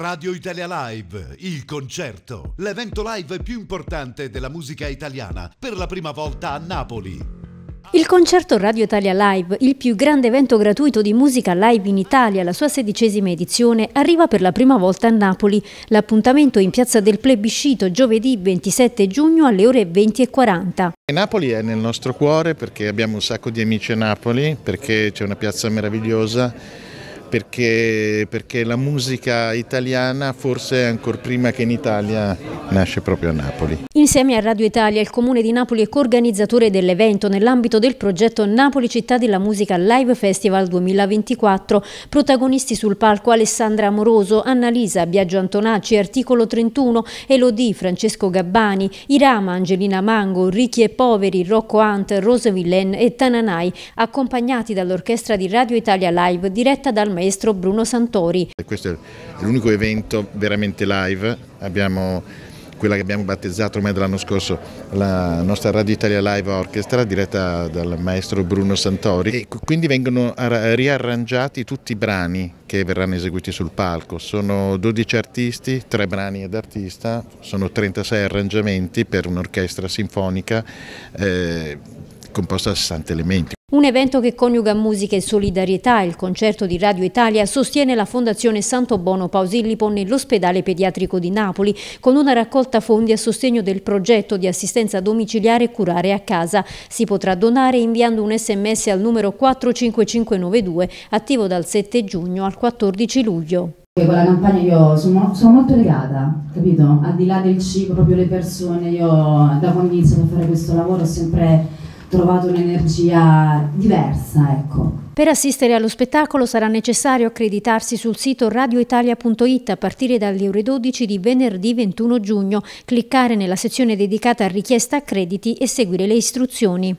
Radio Italia Live, il concerto, l'evento live più importante della musica italiana, per la prima volta a Napoli. Il concerto Radio Italia Live, il più grande evento gratuito di musica live in Italia, la sua sedicesima edizione, arriva per la prima volta a Napoli. L'appuntamento in Piazza del Plebiscito giovedì 27 giugno alle ore 20.40. Napoli è nel nostro cuore perché abbiamo un sacco di amici a Napoli, perché c'è una piazza meravigliosa perché, perché la musica italiana forse ancora prima che in Italia nasce proprio a Napoli. Insieme a Radio Italia il Comune di Napoli è coorganizzatore dell'evento nell'ambito del progetto Napoli Città della Musica Live Festival 2024. Protagonisti sul palco Alessandra Amoroso, Annalisa, Biagio Antonacci, Articolo 31, Elodie, Francesco Gabbani, Irama, Angelina Mango, Ricchi e Poveri, Rocco Ant, Rose Villene e Tananai, accompagnati dall'orchestra di Radio Italia Live diretta dal maestro Bruno Santori. Questo è l'unico evento veramente live, abbiamo quella che abbiamo battezzato ormai dell'anno scorso la nostra Radio Italia Live Orchestra diretta dal maestro Bruno Santori e quindi vengono riarrangiati tutti i brani che verranno eseguiti sul palco, sono 12 artisti, 3 brani ad artista, sono 36 arrangiamenti per un'orchestra sinfonica eh, composta da 60 elementi. Un evento che coniuga musica e solidarietà, il concerto di Radio Italia sostiene la Fondazione Santo Bono Pausillipo nell'ospedale pediatrico di Napoli con una raccolta fondi a sostegno del progetto di assistenza domiciliare e curare a casa. Si potrà donare inviando un sms al numero 45592 attivo dal 7 giugno al 14 luglio. Con la campagna io sono, sono molto legata, capito? Al di là del cibo, proprio le persone, io da quando ho iniziato a fare questo lavoro ho sempre trovato un'energia diversa, ecco. Per assistere allo spettacolo sarà necessario accreditarsi sul sito radioitalia.it a partire dalle ore 12 di venerdì 21 giugno, cliccare nella sezione dedicata a richiesta accrediti e seguire le istruzioni.